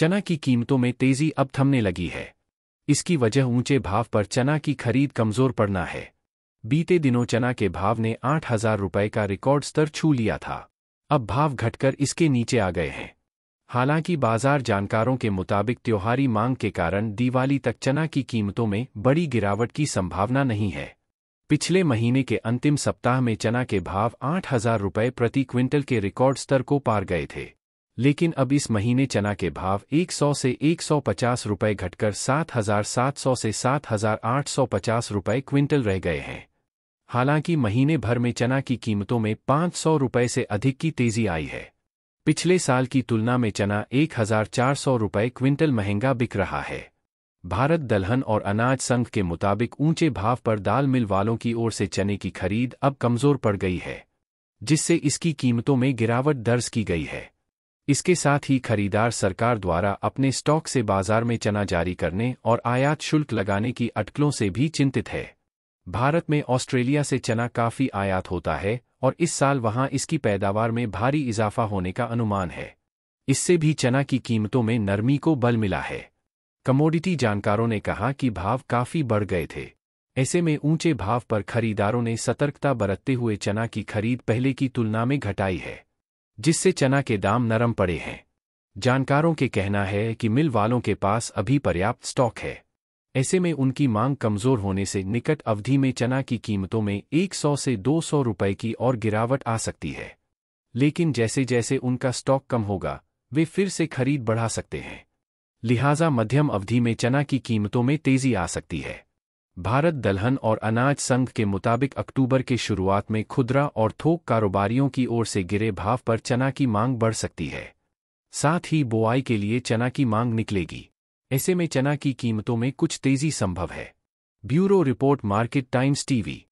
चना की कीमतों में तेजी अब थमने लगी है इसकी वजह ऊंचे भाव पर चना की खरीद कमजोर पड़ना है बीते दिनों चना के भाव ने आठ हजार रुपये का रिकॉर्ड स्तर छू लिया था अब भाव घटकर इसके नीचे आ गए हैं हालांकि बाजार जानकारों के मुताबिक त्योहारी मांग के कारण दिवाली तक चना की कीमतों में बड़ी गिरावट की संभावना नहीं है पिछले महीने के अंतिम सप्ताह में चना के भाव आठ हजार रुपये प्रति क्विंटल के रिकॉर्ड स्तर को पार गए थे लेकिन अब इस महीने चना के भाव 100 से 150 रुपए घटकर 7,700 से 7,850 रुपए क्विंटल रह गए हैं हालांकि महीने भर में चना की कीमतों में 500 रुपए से अधिक की तेजी आई है पिछले साल की तुलना में चना 1,400 रुपए क्विंटल महंगा बिक रहा है भारत दलहन और अनाज संघ के मुताबिक ऊंचे भाव पर दाल मिल वालों की ओर से चने की खरीद अब कमजोर पड़ गई है जिससे इसकी कीमतों में गिरावट दर्ज की गई है इसके साथ ही खरीदार सरकार द्वारा अपने स्टॉक से बाजार में चना जारी करने और आयात शुल्क लगाने की अटकलों से भी चिंतित है भारत में ऑस्ट्रेलिया से चना काफी आयात होता है और इस साल वहां इसकी पैदावार में भारी इजाफा होने का अनुमान है इससे भी चना की कीमतों में नरमी को बल मिला है कमोडिटी जानकारों ने कहा कि भाव काफी बढ़ गए थे ऐसे में ऊंचे भाव पर खरीदारों ने सतर्कता बरतते हुए चना की खरीद पहले की तुलना में घटाई है जिससे चना के दाम नरम पड़े हैं जानकारों के कहना है कि मिल वालों के पास अभी पर्याप्त स्टॉक है ऐसे में उनकी मांग कमजोर होने से निकट अवधि में चना की कीमतों में 100 से 200 रुपए की और गिरावट आ सकती है लेकिन जैसे जैसे उनका स्टॉक कम होगा वे फिर से खरीद बढ़ा सकते हैं लिहाजा मध्यम अवधि में चना की कीमतों में तेजी आ सकती है भारत दलहन और अनाज संघ के मुताबिक अक्टूबर के शुरुआत में खुदरा और थोक कारोबारियों की ओर से गिरे भाव पर चना की मांग बढ़ सकती है साथ ही बोआई के लिए चना की मांग निकलेगी ऐसे में चना की कीमतों में कुछ तेजी संभव है bureau report Market Times TV